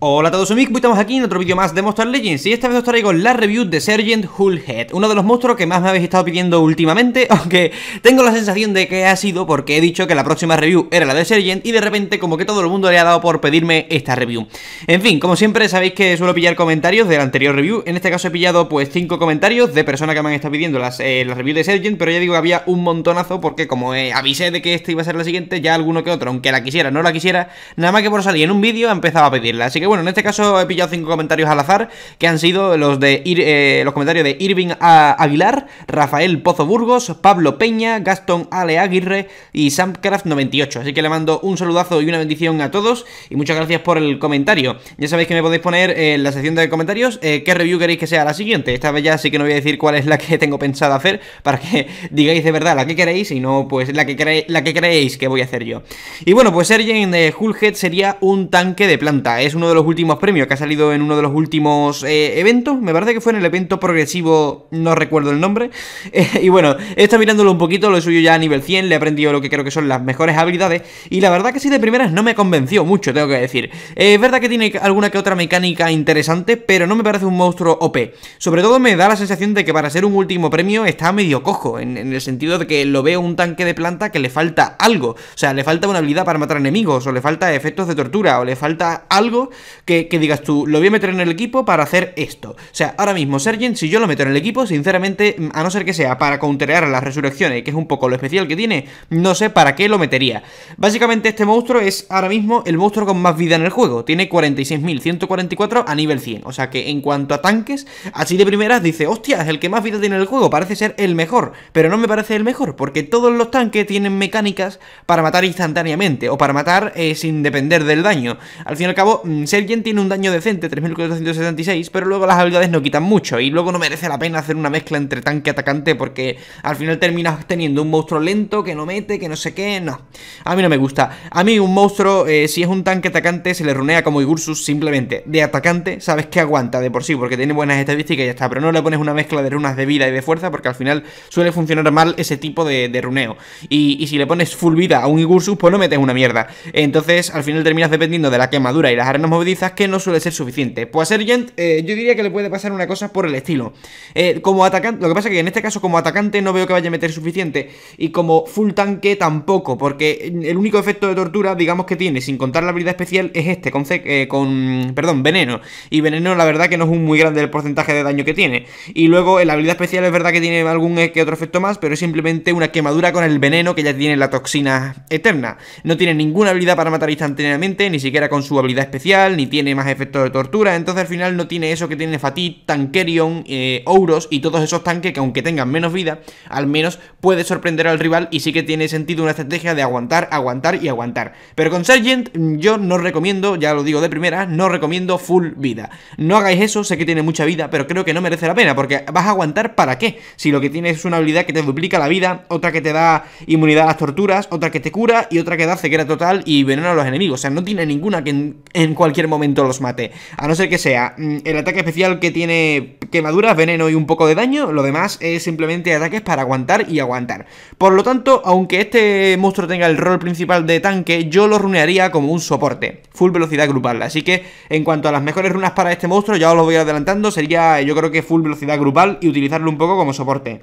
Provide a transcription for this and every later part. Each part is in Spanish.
Hola a todos amigos, estamos aquí en otro vídeo más de Monster Legends y esta vez os traigo la review de Sergeant Hullhead, uno de los monstruos que más me habéis estado pidiendo últimamente, aunque tengo la sensación de que ha sido porque he dicho que la próxima review era la de Sergeant y de repente como que todo el mundo le ha dado por pedirme esta review. En fin, como siempre sabéis que suelo pillar comentarios de la anterior review, en este caso he pillado pues 5 comentarios de personas que me han estado pidiendo las, eh, la review de Sergeant, pero ya digo que había un montonazo porque como eh, avisé de que esta iba a ser la siguiente, ya alguno que otro, aunque la quisiera, no la quisiera, nada más que por salir en un vídeo empezaba a pedirla, así que bueno, en este caso he pillado cinco comentarios al azar, que han sido los de eh, los comentarios de Irving Aguilar, Rafael Pozo Burgos, Pablo Peña, Gastón Ale Aguirre y Samcraft98. Así que le mando un saludazo y una bendición a todos y muchas gracias por el comentario. Ya sabéis que me podéis poner en la sección de comentarios eh, qué review queréis que sea la siguiente. Esta vez ya sí que no voy a decir cuál es la que tengo pensado hacer para que digáis de verdad la que queréis y no pues la que, la que creéis que voy a hacer yo. Y bueno, pues Sergen de Hulhead sería un tanque de planta. Es uno de los los últimos premios, que ha salido en uno de los últimos eh, eventos, me parece que fue en el evento progresivo, no recuerdo el nombre, eh, y bueno, he estado mirándolo un poquito, lo he suyo ya a nivel 100, le he aprendido lo que creo que son las mejores habilidades, y la verdad que sí de primeras no me convenció mucho, tengo que decir. Eh, es verdad que tiene alguna que otra mecánica interesante, pero no me parece un monstruo OP. Sobre todo me da la sensación de que para ser un último premio está medio cojo, en, en el sentido de que lo veo un tanque de planta que le falta algo, o sea, le falta una habilidad para matar enemigos, o le falta efectos de tortura, o le falta algo que, digas tú, lo voy a meter en el equipo para hacer esto. O sea, ahora mismo Sergent, si yo lo meto en el equipo, sinceramente, a no ser que sea para counterear las resurrecciones, que es un poco lo especial que tiene, no sé para qué lo metería. Básicamente este monstruo es ahora mismo el monstruo con más vida en el juego, tiene 46.144 a nivel 100, o sea que en cuanto a tanques, así de primeras dice, hostia, es el que más vida tiene en el juego, parece ser el mejor, pero no me parece el mejor, porque todos los tanques tienen mecánicas para matar instantáneamente, o para matar eh, sin depender del daño. Al fin y al cabo, se mm, el gen tiene un daño decente, 3.476, pero luego las habilidades no quitan mucho. Y luego no merece la pena hacer una mezcla entre tanque atacante porque al final terminas teniendo un monstruo lento que no mete, que no sé qué. No, a mí no me gusta. A mí un monstruo, eh, si es un tanque atacante, se le runea como Igursus simplemente. De atacante, sabes que aguanta de por sí porque tiene buenas estadísticas y ya está. Pero no le pones una mezcla de runas de vida y de fuerza porque al final suele funcionar mal ese tipo de, runeo. Y, si le pones full vida a un Igursus, pues no metes una mierda. Entonces al final terminas dependiendo de la quemadura y las arenas movidas Quizás que no suele ser suficiente. Pues a Sergent eh, yo diría que le puede pasar una cosa por el estilo. Eh, como atacante, lo que pasa es que en este caso como atacante no veo que vaya a meter suficiente y como full tanque tampoco, porque el único efecto de tortura, digamos que tiene, sin contar la habilidad especial, es este, con, eh, con perdón, veneno. Y veneno la verdad que no es un muy grande el porcentaje de daño que tiene. Y luego la habilidad especial es verdad que tiene algún e que otro efecto más, pero es simplemente una quemadura con el veneno que ya tiene la toxina eterna. No tiene ninguna habilidad para matar instantáneamente, ni siquiera con su habilidad especial, ni tiene más efecto de tortura. Entonces al final no tiene eso que tiene Fatih, Tankerion, eh, Ouros y todos esos tanques que aunque tengan menos vida, al menos puede sorprender al rival y sí que tiene sentido una estrategia de aguantar, aguantar y aguantar. Pero con Sergent mm, yo no recomiendo, ya lo digo de primera, no recomiendo full vida. No hagáis eso, sé que tiene mucha vida, pero creo que no merece la pena porque vas a aguantar para qué. Si lo que tienes es una habilidad que te duplica la vida, otra que te da inmunidad a las torturas, otra que te cura y otra que da ceguera total y veneno a los enemigos. O sea, no tiene ninguna que en cualquier momento los mate. A no ser que sea mm, el ataque especial que tiene quemaduras, veneno y un poco de daño, lo demás es simplemente ataques para aguantar y aguantar. Por lo tanto, aunque este monstruo tenga el rol principal de tanque, yo lo runearía como un soporte, full velocidad grupal. Así que en cuanto a las mejores runas para este monstruo, ya os lo voy adelantando, sería yo creo que full velocidad grupal y utilizarlo un poco como soporte.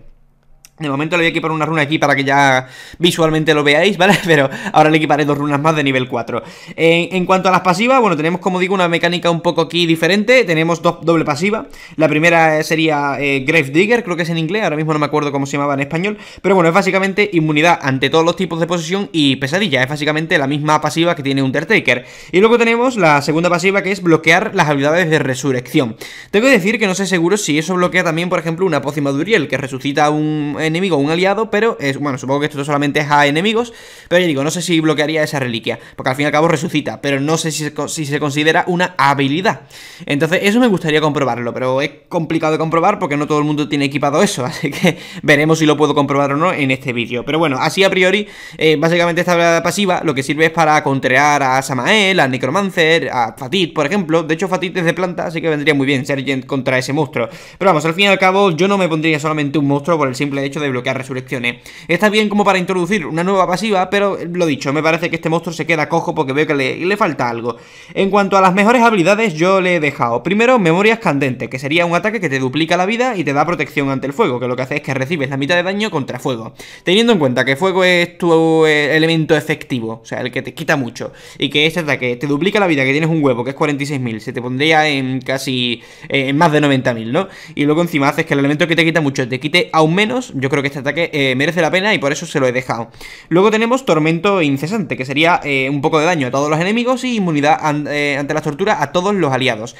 De momento le voy a equipar una runa aquí para que ya visualmente lo veáis, ¿vale? Pero ahora le equiparé dos runas más de nivel 4. En, cuanto a las pasivas, bueno, tenemos como digo una mecánica un poco aquí diferente. Tenemos dos doble pasiva. La primera sería eh, Grave Digger, creo que es en inglés, ahora mismo no me acuerdo cómo se llamaba en español. Pero bueno, es básicamente inmunidad ante todos los tipos de posesión y pesadilla. Es básicamente la misma pasiva que tiene Undertaker. Y luego tenemos la segunda pasiva que es bloquear las habilidades de resurrección. Tengo que decir que no sé seguro si eso bloquea también, por ejemplo, una pócima de Uriel que resucita un enemigo un aliado, pero es, bueno, supongo que esto solamente es a enemigos, pero ya digo, no sé si bloquearía esa reliquia, porque al fin y al cabo resucita, pero no sé si se, considera una habilidad. Entonces, eso me gustaría comprobarlo, pero es complicado de comprobar porque no todo el mundo tiene equipado eso, así que veremos si lo puedo comprobar o no en este vídeo. Pero bueno, así a priori, eh, básicamente esta pasiva lo que sirve es para contrear a Samael, a Necromancer, a Fatid, por ejemplo. De hecho, Fatit es de planta, así que vendría muy bien ser contra ese monstruo. Pero vamos, al fin y al cabo, yo no me pondría solamente un monstruo por el simple hecho de bloquear resurrecciones. Está bien como para introducir una nueva pasiva, pero lo dicho, me parece que este monstruo se queda cojo porque veo que le, falta algo. En cuanto a las mejores habilidades, yo le he dejado. Primero, Memoria escandente que sería un ataque que te duplica la vida y te da protección ante el fuego, que lo que hace es que recibes la mitad de daño contra fuego. Teniendo en cuenta que fuego es tu eh, elemento efectivo, o sea, el que te quita mucho, y que este ataque te duplica la vida, que tienes un huevo, que es 46.000, se te pondría en casi... Eh, más de 90.000, ¿no? Y luego encima haces que el elemento que te quita mucho te quite aún menos, yo creo que este ataque eh, merece la pena y por eso se lo he dejado. Luego tenemos Tormento Incesante, que sería eh, un poco de daño a todos los enemigos y inmunidad eh, ante las tortura a todos los aliados.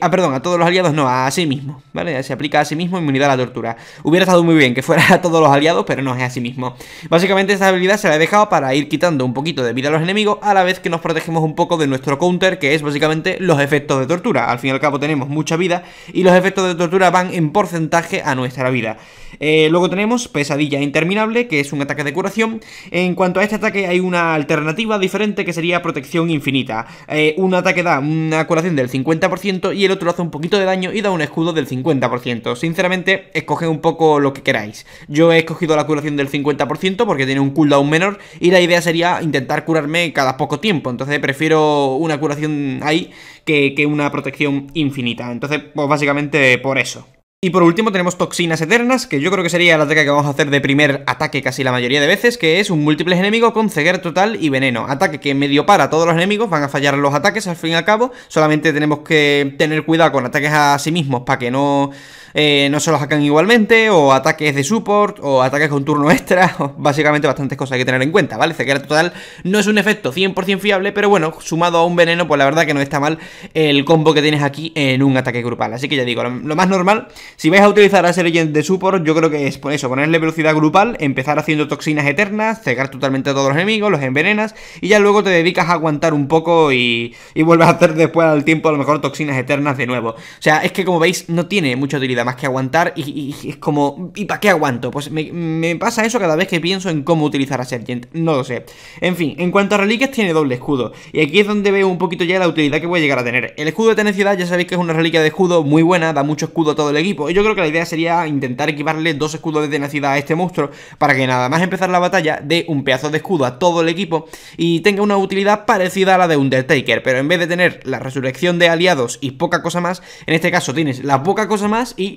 ah, perdón, a todos los aliados no, a sí mismo, ¿vale? Se aplica a sí mismo inmunidad a la tortura. Hubiera estado muy bien que fuera a todos los aliados, pero no es a sí mismo. Básicamente esta habilidad se la he dejado para ir quitando un poquito de vida a los enemigos a la vez que nos protegemos un poco de nuestro counter, que es básicamente los efectos de tortura. Al fin y al cabo tenemos mucha vida y los efectos de tortura van en porcentaje a nuestra vida. Eh, luego tenemos Pesadilla Interminable, que es un ataque de curación. En cuanto a este ataque hay una alternativa diferente que sería Protección Infinita. Eh, un ataque da una curación del 50% y el otro hace un poquito de daño y da un escudo del 50%. Sinceramente, escoge un poco lo que queráis. Yo he escogido la curación del 50% porque tiene un cooldown menor y la idea sería intentar curarme cada poco tiempo. Entonces prefiero una curación ahí que, que una protección infinita. Entonces, pues básicamente por eso. Y por último tenemos Toxinas Eternas, que yo creo que sería la ataque que vamos a hacer de primer ataque casi la mayoría de veces, que es un múltiples enemigo con ceguera total y veneno. Ataque que medio para todos los enemigos, van a fallar los ataques al fin y al cabo, solamente tenemos que tener cuidado con ataques a sí mismos para que no eh, no se lo sacan igualmente, o ataques de support, o ataques con turno extra, básicamente bastantes cosas hay que tener en cuenta, ¿vale? Cegar total no es un efecto 100% fiable, pero bueno, sumado a un veneno, pues la verdad que no está mal el combo que tienes aquí en un ataque grupal. Así que ya digo, lo, más normal, si vais a utilizar a ese de support, yo creo que es por eso, ponerle velocidad grupal, empezar haciendo toxinas eternas, cegar totalmente a todos los enemigos, los envenenas, y ya luego te dedicas a aguantar un poco y, y vuelves a hacer después al tiempo a lo mejor toxinas eternas de nuevo. O sea, es que como veis, no tiene mucha utilidad más que aguantar y, es como, ¿y para qué aguanto? Pues me, me, pasa eso cada vez que pienso en cómo utilizar a Sergent, no lo sé. En fin, en cuanto a reliquias tiene doble escudo y aquí es donde veo un poquito ya la utilidad que voy a llegar a tener. El escudo de tenacidad ya sabéis que es una reliquia de escudo muy buena, da mucho escudo a todo el equipo y yo creo que la idea sería intentar equiparle dos escudos de tenacidad a este monstruo para que nada más empezar la batalla dé un pedazo de escudo a todo el equipo y tenga una utilidad parecida a la de Undertaker, pero en vez de tener la resurrección de aliados y poca cosa más, en este caso tienes la poca cosa más y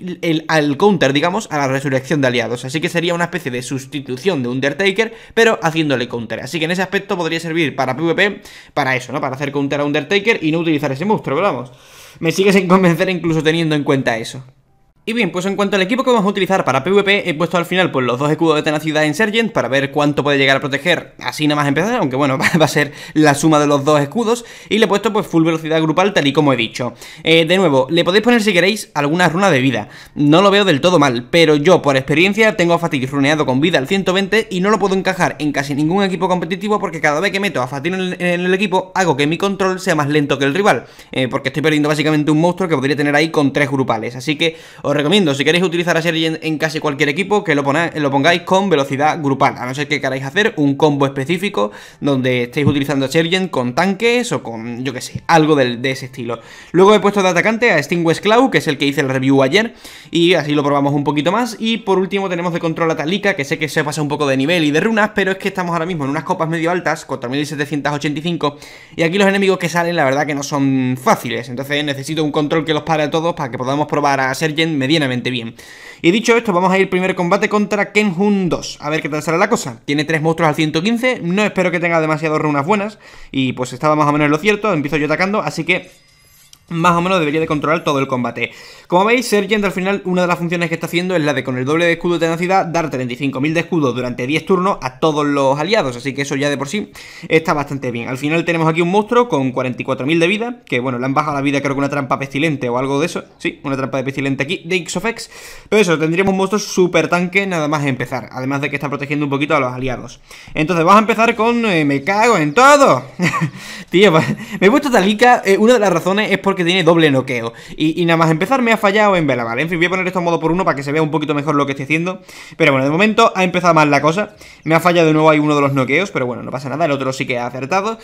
al counter, digamos, a la resurrección de aliados. Así que sería una especie de sustitución de Undertaker, pero haciéndole counter. Así que en ese aspecto podría servir para PvP, para eso, ¿no? Para hacer counter a Undertaker y no utilizar ese monstruo, pero vamos. Me sigue sin convencer incluso teniendo en cuenta eso. Y bien, pues en cuanto al equipo que vamos a utilizar para PvP, he puesto al final pues los dos escudos de tenacidad en Sergent para ver cuánto puede llegar a proteger así nada más empezar, aunque bueno, va a ser la suma de los dos escudos, y le he puesto pues full velocidad grupal tal y como he dicho. Eh, de nuevo, le podéis poner si queréis alguna runa de vida, no lo veo del todo mal, pero yo por experiencia tengo a Fatigue runeado con vida al 120 y no lo puedo encajar en casi ningún equipo competitivo porque cada vez que meto a Fatigue en el, equipo hago que mi control sea más lento que el rival, eh, porque estoy perdiendo básicamente un monstruo que podría tener ahí con tres grupales, así que os recomiendo, si queréis utilizar a Sergent en, casi cualquier equipo, que lo, lo pongáis con velocidad grupal, a no ser que queráis hacer un combo específico donde estéis utilizando a Sergent con tanques o con, yo que sé, algo de, ese estilo. Luego he puesto de atacante a Sting West Cloud, que es el que hice el review ayer, y así lo probamos un poquito más. Y por último tenemos de control a Talica que sé que se pasa un poco de nivel y de runas, pero es que estamos ahora mismo en unas copas medio altas, 4785, y aquí los enemigos que salen la verdad que no son fáciles, entonces necesito un control que los pare a todos para que podamos probar a Sergent medianamente bien. Y dicho esto, vamos a ir primer combate contra Kenhun 2. A ver qué tal será la cosa. Tiene tres monstruos al 115, no espero que tenga demasiadas runas buenas. Y pues estaba más o menos lo cierto, empiezo yo atacando, así que más o menos debería de controlar todo el combate. Como veis, Sergent al final una de las funciones que está haciendo es la de con el doble de escudo de tenacidad dar 35.000 de escudo durante 10 turnos a todos los aliados, así que eso ya de por sí está bastante bien. Al final tenemos aquí un monstruo con 44.000 de vida, que bueno, le han bajado la vida creo que una trampa pestilente o algo de eso, sí, una trampa de pestilente aquí de X pero eso, tendríamos un monstruo super tanque nada más empezar, además de que está protegiendo un poquito a los aliados. Entonces vamos a empezar con... Eh, me cago en todo. Tío, pues, me he puesto talica, eh, una de las razones es porque tiene doble noqueo. Y, nada más empezar me ha fallado en Velaval. En fin, voy a poner esto a modo por uno para que se vea un poquito mejor lo que estoy haciendo. Pero bueno, de momento ha empezado mal la cosa. Me ha fallado de nuevo ahí uno de los noqueos, pero bueno, no pasa nada, el otro sí que ha acertado.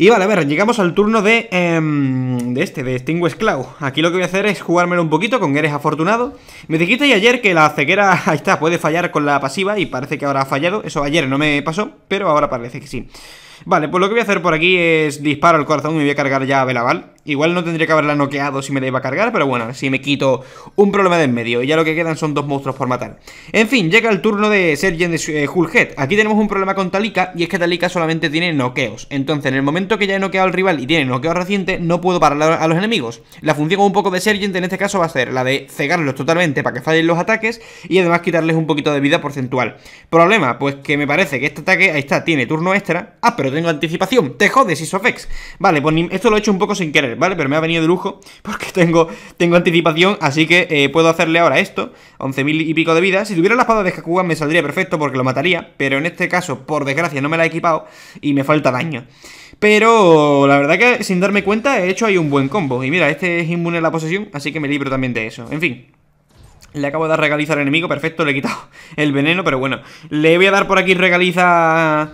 Y vale, a ver, llegamos al turno de, em, de este, de West Cloud. Aquí lo que voy a hacer es jugármelo un poquito con Eres Afortunado. Me dijiste ayer que la ceguera, ahí está, puede fallar con la pasiva y parece que ahora ha fallado. Eso ayer no me pasó, pero ahora parece que sí. Vale, pues lo que voy a hacer por aquí es disparo al corazón y voy a cargar ya a Belaval. Igual no tendría que haberla noqueado si me la iba a cargar, pero bueno, si me quito un problema de en medio. Y ya lo que quedan son dos monstruos por matar. En fin, llega el turno de Sergent de eh, Aquí tenemos un problema con Talika, y es que Talika solamente tiene noqueos. Entonces, en el momento que ya he noqueado al rival y tiene noqueo reciente, no puedo parar a los enemigos. La función un poco de Sergent en este caso va a ser la de cegarlos totalmente para que fallen los ataques, y además quitarles un poquito de vida porcentual. Problema, pues que me parece que este ataque, ahí está, tiene turno extra. Ah, pero tengo anticipación. Te jodes, Isofex. Vale, pues esto lo he hecho un poco sin querer. ¿vale? Pero me ha venido de lujo porque tengo, tengo anticipación, así que eh, puedo hacerle ahora esto, 11.000 y pico de vida. Si tuviera la espada de Kakugan me saldría perfecto porque lo mataría, pero en este caso, por desgracia, no me la he equipado y me falta daño. Pero la verdad que sin darme cuenta he hecho ahí un buen combo. Y mira, este es inmune a la posesión, así que me libro también de eso. En fin, le acabo de dar regaliza al enemigo, perfecto, le he quitado el veneno, pero bueno. Le voy a dar por aquí regaliza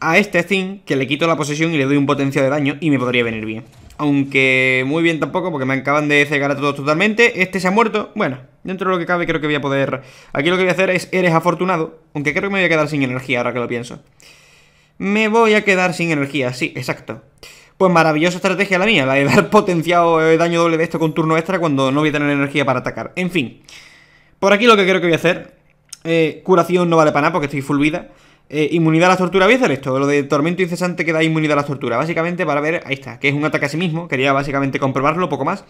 a este thing, que le quito la posesión y le doy un potencia de daño y me podría venir bien. Aunque muy bien tampoco, porque me acaban de cegar a todos totalmente. Este se ha muerto. Bueno, dentro de lo que cabe creo que voy a poder... Aquí lo que voy a hacer es eres afortunado. Aunque creo que me voy a quedar sin energía ahora que lo pienso. Me voy a quedar sin energía, sí, exacto. Pues maravillosa estrategia la mía, la de dar potenciado eh, daño doble de esto con turno extra cuando no voy a tener energía para atacar. En fin. Por aquí lo que creo que voy a hacer... Eh, curación no vale para nada porque estoy full vida. Eh, inmunidad a la tortura, voy a hacer esto, lo de tormento incesante que da inmunidad a la tortura, básicamente para ver, ahí está, que es un ataque a sí mismo, quería básicamente comprobarlo, poco más.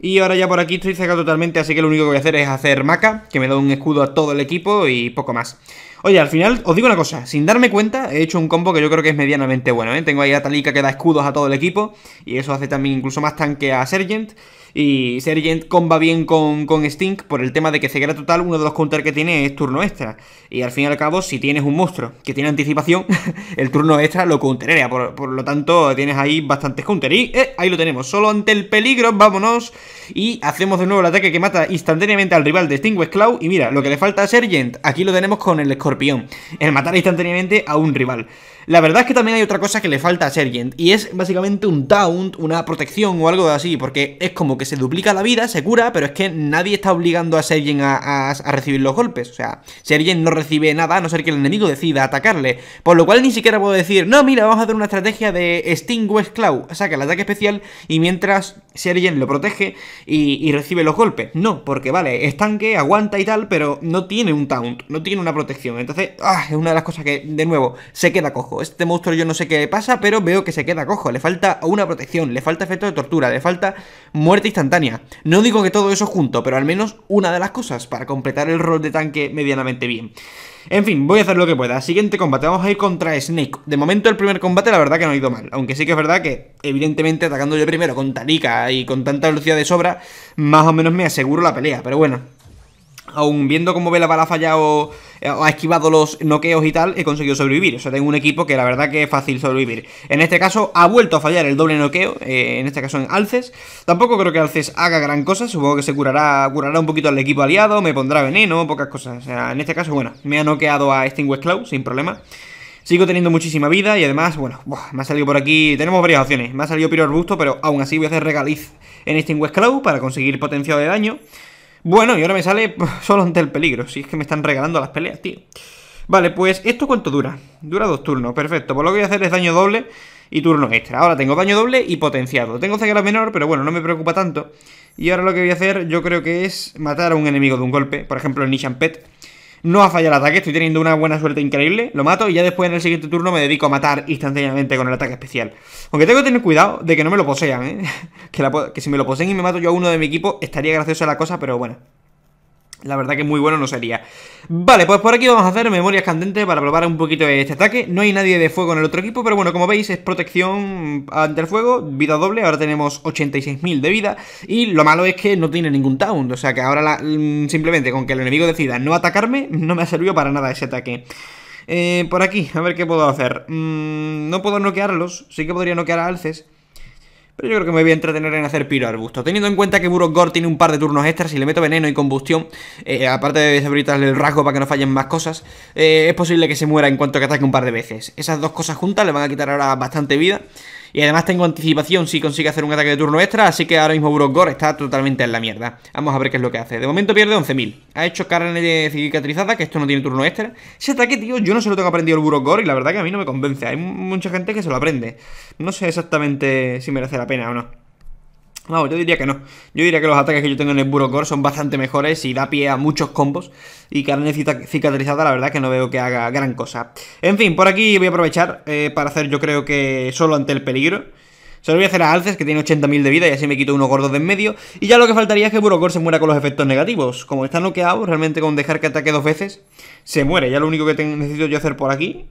Y ahora ya por aquí estoy cerca totalmente, así que lo único que voy a hacer es hacer maca, que me da un escudo a todo el equipo y poco más. Oye, al final, os digo una cosa, sin darme cuenta, he hecho un combo que yo creo que es medianamente bueno, ¿eh? Tengo ahí a Talika que da escudos a todo el equipo, y eso hace también incluso más tanque a Sergent. Y Sergent comba bien con, con Stink por el tema de que ceguera total, uno de los counters que tiene es turno extra. Y al fin y al cabo, si tienes un monstruo que tiene anticipación, el turno extra lo counterea. Por, lo tanto, tienes ahí bastantes counter. Y eh, ahí lo tenemos. Solo ante el peligro, vámonos. Y hacemos de nuevo el ataque que mata instantáneamente al rival de West Cloud. Y mira, lo que le falta a Sergent, aquí lo tenemos con el escorpión. El matar instantáneamente a un rival. La verdad es que también hay otra cosa que le falta a Sergent, y es básicamente un taunt, una protección o algo así, porque es como que se duplica la vida, se cura, pero es que nadie está obligando a Sergent a, recibir los golpes. O sea, Sergent no recibe nada a no ser que el enemigo decida atacarle. Por lo cual ni siquiera puedo decir, no, mira, vamos a hacer una estrategia de Sting West Claw. Saca el ataque especial y mientras Sergent lo protege y, recibe los golpes. No, porque vale, estanque, aguanta y tal, pero no tiene un taunt, no tiene una protección. Entonces, ah, es una de las cosas que, de nuevo, se queda cojo. Este monstruo yo no sé qué le pasa, pero veo que se queda cojo. Le falta una protección, le falta efecto de tortura, le falta muerte instantánea. No digo que todo eso junto, pero al menos una de las cosas para completar el rol de tanque medianamente bien. En fin, voy a hacer lo que pueda. Siguiente combate, vamos a ir contra Snake. De momento el primer combate la verdad que no ha ido mal. Aunque sí que es verdad que, evidentemente, atacando yo primero con Talika y con tanta velocidad de sobra, más o menos me aseguro la pelea. Pero bueno, aún viendo cómo Vela ha fallado, eh, ha esquivado los noqueos y tal, he conseguido sobrevivir. O sea, tengo un equipo que la verdad que es fácil sobrevivir. En este caso, ha vuelto a fallar el doble noqueo, eh, en este caso en Alces. Tampoco creo que Alces haga gran cosa, supongo que se curará, curará un poquito al equipo aliado, me pondrá veneno, pocas cosas. O sea, en este caso, bueno, me ha noqueado a West Cloud sin problema. Sigo teniendo muchísima vida y además, bueno, me ha salido por aquí, tenemos varias opciones. Me ha salido Piro Arbusto, pero aún así voy a hacer Regaliz en West Cloud para conseguir potenciado de daño. Bueno, y ahora me sale solo ante el peligro. Si es que me están regalando las peleas, tío. Vale, pues ¿esto cuánto dura? Dura dos turnos, perfecto. Pues lo que voy a hacer es daño doble y turno extra. Ahora tengo daño doble y potenciado. Tengo ceguera menor, pero bueno, no me preocupa tanto. Y ahora lo que voy a hacer yo creo que es matar a un enemigo de un golpe. Por ejemplo, el Nishan no ha fallado el ataque, estoy teniendo una buena suerte increíble. Lo mato y ya después en el siguiente turno me dedico a matar instantáneamente con el ataque especial. Aunque tengo que tener cuidado de que no me lo posean, ¿eh? que, que si me lo poseen y me mato yo a uno de mi equipo, estaría graciosa la cosa, pero bueno. La verdad que muy bueno no sería. Vale, pues por aquí vamos a hacer memorias candentes para probar un poquito este ataque. No hay nadie de fuego en el otro equipo, pero bueno, como veis es protección ante el fuego, vida doble, ahora tenemos 86.000 de vida. Y lo malo es que no tiene ningún taunt, o sea que ahora mm, simplemente con que el enemigo decida no atacarme, no me ha servido para nada ese ataque. Eh, por aquí, a ver qué puedo hacer. Mm, no puedo noquearlos, sí que podría noquear a Alces. Pero yo creo que me voy a entretener en hacer piro arbusto. Teniendo en cuenta que Burogor tiene un par de turnos extras y le meto veneno y combustión, eh, aparte de deshabilitarle el rasgo para que no fallen más cosas, eh, es posible que se muera en cuanto que ataque un par de veces. Esas dos cosas juntas le van a quitar ahora bastante vida. Y además tengo anticipación si consigue hacer un ataque de turno extra, así que ahora mismo Gore está totalmente en la mierda. Vamos a ver qué es lo que hace. De momento pierde 11.000. Ha hecho carne cicatrizada, que esto no tiene turno extra. Ese ataque, tío, yo no se lo tengo aprendido el Gore y la verdad que a mí no me convence. Hay mucha gente que se lo aprende. No sé exactamente si merece la pena o no. No, yo diría que no. Yo diría que los ataques que yo tengo en el Burocor son bastante mejores y da pie a muchos combos. Y necesita cicatrizada, la verdad que no veo que haga gran cosa. En fin, por aquí voy a aprovechar eh, para hacer, yo creo que solo ante el peligro. Solo voy a hacer a Alces, que tiene 80.000 de vida y así me quito uno gordo de en medio. Y ya lo que faltaría es que Burocor se muera con los efectos negativos. Como está noqueado, realmente con dejar que ataque dos veces, se muere. Ya lo único que necesito yo hacer por aquí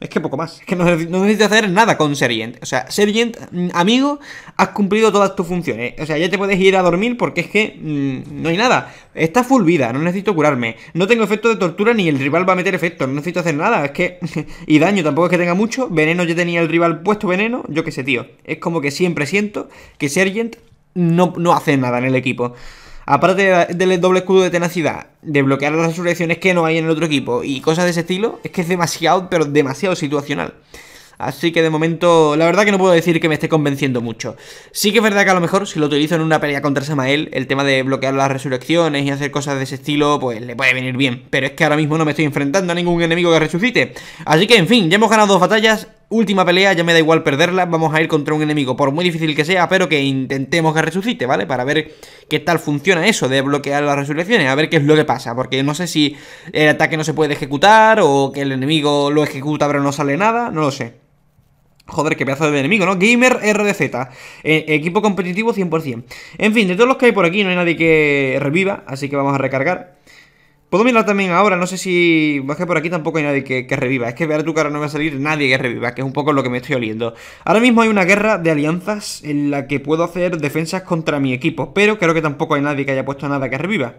es que poco más. Es que no, no necesitas hacer nada con Sergent. O sea, Sergent, mm, amigo, has cumplido todas tus funciones. O sea, ya te puedes ir a dormir porque es que mm, no hay nada. Está full vida, no necesito curarme. No tengo efecto de tortura ni el rival va a meter efecto. No necesito hacer nada. Es que. y daño tampoco es que tenga mucho. Veneno ya tenía el rival puesto veneno. Yo qué sé, tío. Es como que siempre siento que Sergent no hace nada en el equipo aparte del doble escudo de tenacidad, de bloquear las resurrecciones que no hay en el otro equipo y cosas de ese estilo, es que es demasiado, pero demasiado situacional. Así que de momento, la verdad que no puedo decir que me esté convenciendo mucho. Sí que es verdad que a lo mejor, si lo utilizo en una pelea contra Samael, el tema de bloquear las resurrecciones y hacer cosas de ese estilo, pues le puede venir bien. Pero es que ahora mismo no me estoy enfrentando a ningún enemigo que resucite. Así que, en fin, ya hemos ganado dos batallas Última pelea, ya me da igual perderla, vamos a ir contra un enemigo, por muy difícil que sea, pero que intentemos que resucite, ¿vale? Para ver qué tal funciona eso de bloquear las resurrecciones, a ver qué es lo que pasa, porque no sé si el ataque no se puede ejecutar o que el enemigo lo ejecuta pero no sale nada, no lo sé. Joder, qué pedazo de enemigo, ¿no? Gamer RDZ. Eh, equipo competitivo 100%. En fin, de todos los que hay por aquí no hay nadie que reviva, así que vamos a recargar. Puedo mirar también ahora, no sé si... Es por aquí tampoco hay nadie que, reviva. Es que ver tu cara no va a salir nadie que reviva, que es un poco lo que me estoy oliendo. Ahora mismo hay una guerra de alianzas en la que puedo hacer defensas contra mi equipo, pero creo que tampoco hay nadie que haya puesto nada que reviva.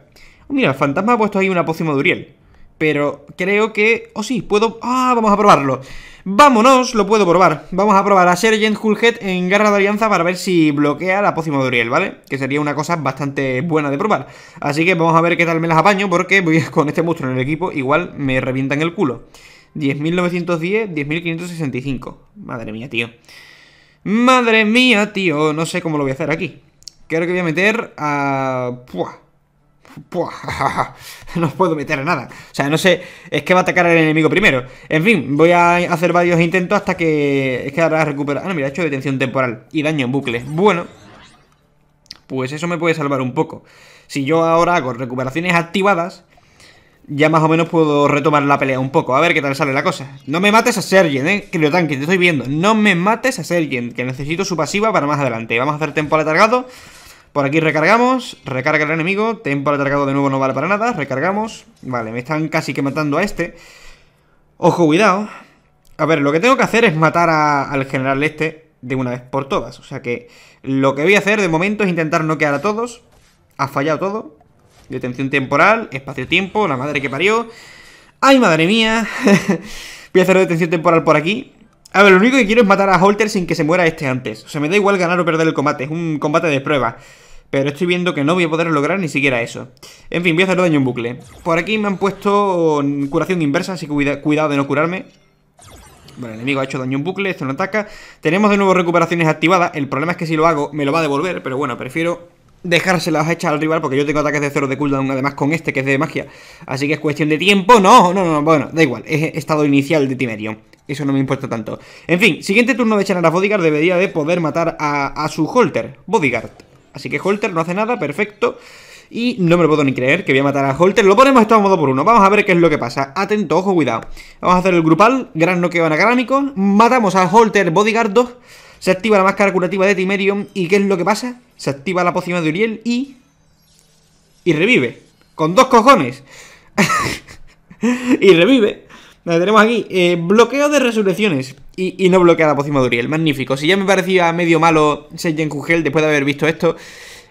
Mira, el fantasma ha puesto ahí una pócima de Uriel. Pero creo que... Oh, sí, puedo... Ah, vamos a probarlo. Vámonos, lo puedo probar. Vamos a probar a Sergent Hulhead en Garra de Alianza para ver si bloquea la pócima de Uriel, ¿vale? Que sería una cosa bastante buena de probar. Así que vamos a ver qué tal me las apaño porque voy con este monstruo en el equipo igual me revientan el culo. 10.910, 10.565. Madre mía, tío. Madre mía, tío. No sé cómo lo voy a hacer aquí. Creo que voy a meter a... Puah no puedo meter a nada. O sea, no sé, es que va a atacar al enemigo primero. En fin, voy a hacer varios intentos hasta que... Es que ahora recuperar... Ah, no, mira, he hecho detención temporal y daño en bucle. Bueno, pues eso me puede salvar un poco. Si yo ahora hago recuperaciones activadas, ya más o menos puedo retomar la pelea un poco. A ver qué tal sale la cosa. No me mates a Sergen, eh, Criotanque, te estoy viendo. No me mates a Sergen, que necesito su pasiva para más adelante. Vamos a hacer temporal atargado... Por aquí recargamos, recarga el enemigo, tiempo recargado de nuevo no vale para nada, recargamos. Vale, me están casi que matando a este. Ojo, cuidado. A ver, lo que tengo que hacer es matar al general este de una vez por todas. O sea que lo que voy a hacer de momento es intentar noquear a todos. Ha fallado todo. Detención temporal, espacio-tiempo, la madre que parió. ¡Ay, madre mía! voy a hacer detención temporal por aquí. A ver, lo único que quiero es matar a Holter sin que se muera este antes. O sea, me da igual ganar o perder el combate, es un combate de prueba. Pero estoy viendo que no voy a poder lograr ni siquiera eso. En fin, voy a hacer daño en bucle. Por aquí me han puesto curación inversa, así que cuidado de no curarme. Bueno, el enemigo ha hecho daño en bucle, esto no ataca. Tenemos de nuevo recuperaciones activadas. El problema es que si lo hago me lo va a devolver, pero bueno, prefiero dejárselas hechas al rival porque yo tengo ataques de cero de cooldown además con este que es de magia. Así que es cuestión de tiempo. No, no, no, bueno, da igual. Es estado inicial de Timerion. Eso no me importa tanto. En fin, siguiente turno de echar a Bodyguard debería de poder matar a, su Holter, Bodyguard. Así que Holter no hace nada, perfecto. Y no me lo puedo ni creer que voy a matar a Holter. Lo ponemos estado modo por uno. Vamos a ver qué es lo que pasa. Atento, ojo, cuidado. Vamos a hacer el grupal. Gran noqueo anacránico. Matamos a Holter Bodyguard 2. Se activa la máscara curativa de Timerium. ¿Y qué es lo que pasa? Se activa la pócima de Uriel y... Y revive. Con dos cojones. y revive tenemos aquí eh, bloqueo de resurrecciones. Y, no bloquea la pócima de Magnífico. Si ya me parecía medio malo Ser Kugel después de haber visto esto.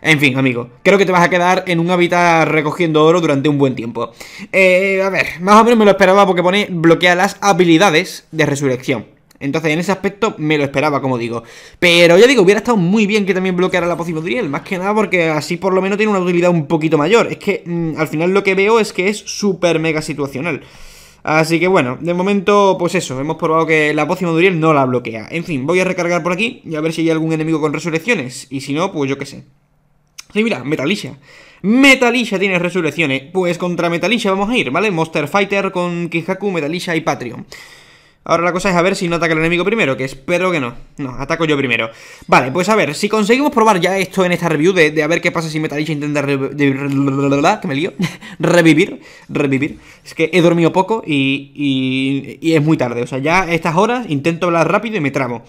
En fin, amigo, creo que te vas a quedar en un hábitat recogiendo oro durante un buen tiempo. Eh, a ver, más o menos me lo esperaba porque pone bloquea las habilidades de resurrección. Entonces, en ese aspecto me lo esperaba, como digo. Pero ya digo, hubiera estado muy bien que también bloqueara la pócima de más que nada porque así por lo menos tiene una utilidad un poquito mayor. Es que mm, al final lo que veo es que es súper mega situacional. Así que bueno, de momento, pues eso, hemos probado que la pócima de no la bloquea. En fin, voy a recargar por aquí y a ver si hay algún enemigo con resurrecciones. Y si no, pues yo qué sé. Sí, mira, Metalisha. Metalisha tiene resurrecciones. Pues contra Metalisha vamos a ir, ¿vale? Monster Fighter con Kihaku, Metalisha y Patreon. Ahora la cosa es a ver si no ataca el enemigo primero, que espero que no. No, ataco yo primero. Vale, pues a ver, si conseguimos probar ya esto en esta review de, a ver qué pasa si Metallica intenta que me lío, revivir, revivir. Es que he dormido poco y, y, es muy tarde. O sea, ya a estas horas intento hablar rápido y me tramo.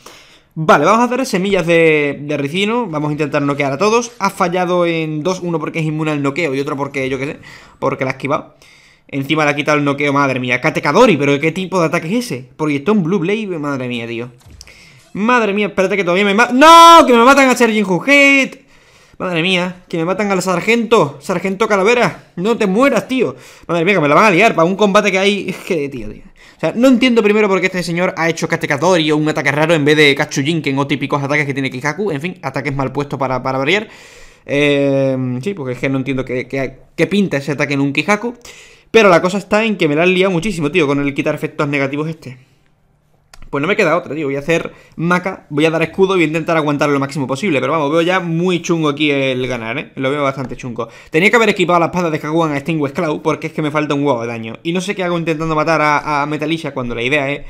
Vale, vamos a hacer semillas de, de, ricino. Vamos a intentar noquear a todos. Ha fallado en dos, uno porque es inmune al noqueo y otro porque, yo qué sé, porque la ha esquivado. Encima le ha quitado el noqueo, madre mía. catecadori pero ¿qué tipo de ataque es ese? Proyectón Blue Blade, madre mía, tío. Madre mía, espérate que todavía me matan. ¡No! ¡Que me matan a Sergin Hugate! Madre mía, que me matan al sargento. Sargento Calavera, no te mueras, tío. Madre mía, que me la van a liar para un combate que hay. tío, tío. O sea, no entiendo primero por qué este señor ha hecho catecadori o un ataque raro en vez de en o típicos ataques que tiene Kijaku. En fin, ataques mal puestos para, variar. Eh, sí, porque es que no entiendo qué, pinta ese ataque en un Kihaku. Pero la cosa está en que me la han liado muchísimo, tío, con el quitar efectos negativos este. Pues no me queda otra, tío. Voy a hacer maca, voy a dar escudo y voy a intentar aguantar lo máximo posible. Pero vamos, veo ya muy chungo aquí el ganar, ¿eh? Lo veo bastante chungo. Tenía que haber equipado la espada de Kaguan a Stingwest Cloud porque es que me falta un huevo de daño. Y no sé qué hago intentando matar a, a Metalisha cuando la idea es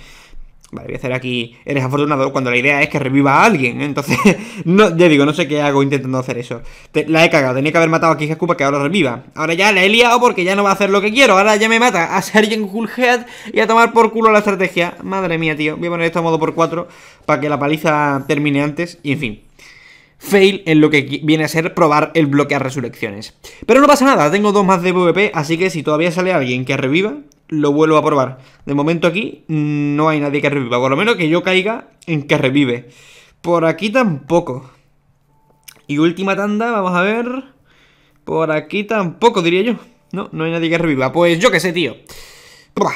Vale, voy a hacer aquí. Eres afortunado cuando la idea es que reviva a alguien. ¿eh? Entonces, no, ya digo, no sé qué hago intentando hacer eso. la he cagado, tenía que haber matado a Kija para que ahora reviva. Ahora ya la he liado porque ya no va a hacer lo que quiero. Ahora ya me mata a Sergeant Coolhead y a tomar por culo la estrategia. Madre mía, tío. Voy a poner esto a modo por 4 para que la paliza termine antes. Y en fin fail en lo que viene a ser probar el bloquear resurrecciones. Pero no pasa nada, tengo dos más de PvP, así que si todavía sale alguien que reviva, lo vuelvo a probar. De momento aquí mm, no hay nadie que reviva, por lo menos que yo caiga en que revive. Por aquí tampoco. Y última tanda, vamos a ver. Por aquí tampoco, diría yo. No, no hay nadie que reviva. Pues yo qué sé, tío.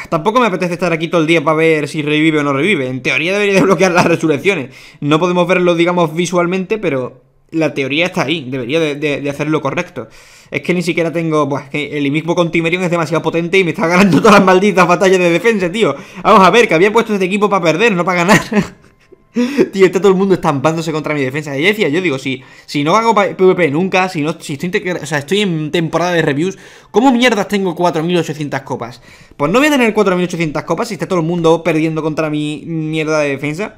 tampoco me apetece estar aquí todo el día para ver si revive o no revive. En teoría debería desbloquear las resurrecciones. No podemos verlo, digamos, visualmente, pero la teoría está ahí, debería de, hacer lo correcto. Es que ni siquiera tengo. Pues que el mismo con es demasiado potente y me está ganando todas las malditas batallas de defensa, tío. Vamos a ver, que había puesto este equipo para perder, no para ganar. tío, está todo el mundo estampándose contra mi defensa. Y decía, yo digo, si, si no hago PvP nunca, si no, si estoy, o sea, estoy en temporada de reviews, ¿cómo mierdas tengo 4.800 copas? Pues no voy a tener 4.800 copas si está todo el mundo perdiendo contra mi mierda de defensa.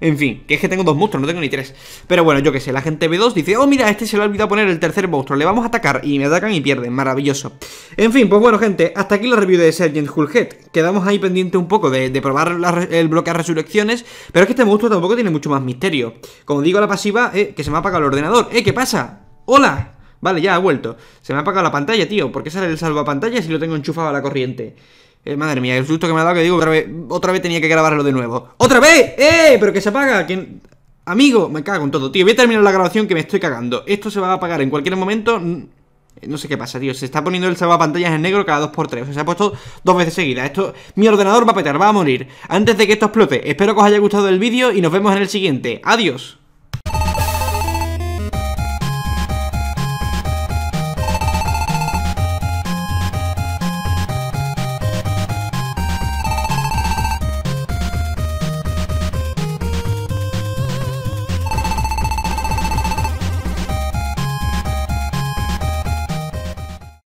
En fin, que es que tengo dos monstruos, no tengo ni tres. Pero bueno, yo qué sé, la gente B2 dice, oh mira, este se lo ha olvidado poner el tercer monstruo, le vamos a atacar. Y me atacan y pierden, maravilloso. En fin, pues bueno, gente, hasta aquí la review de Sergeant Hulhead. Quedamos ahí pendiente un poco de, probar el bloque resurrecciones, pero es que este monstruo tampoco tiene mucho más misterio. Como digo, la pasiva, eh, que se me ha apagado el ordenador. Eh, ¿qué pasa? ¡Hola! Vale, ya ha vuelto. Se me ha apagado la pantalla, tío. ¿Por qué sale el salvapantallas si lo tengo enchufado a la corriente? Eh, madre mía, el susto que me ha dado que digo, otra vez, tenía que grabarlo de nuevo. ¡Otra vez! ¡Eh! ¿Pero que se apaga? ¿Quién? Amigo, me cago en todo. Tío, voy a terminar la grabación que me estoy cagando. Esto se va a apagar en cualquier momento. Eh, no sé qué pasa, tío. Se está poniendo el salvapantallas en negro cada 2x3. O sea, se ha puesto dos veces seguidas. Esto, mi ordenador va a petar, va a morir. Antes de que esto explote, espero que os haya gustado el vídeo y nos vemos en el siguiente. Adiós.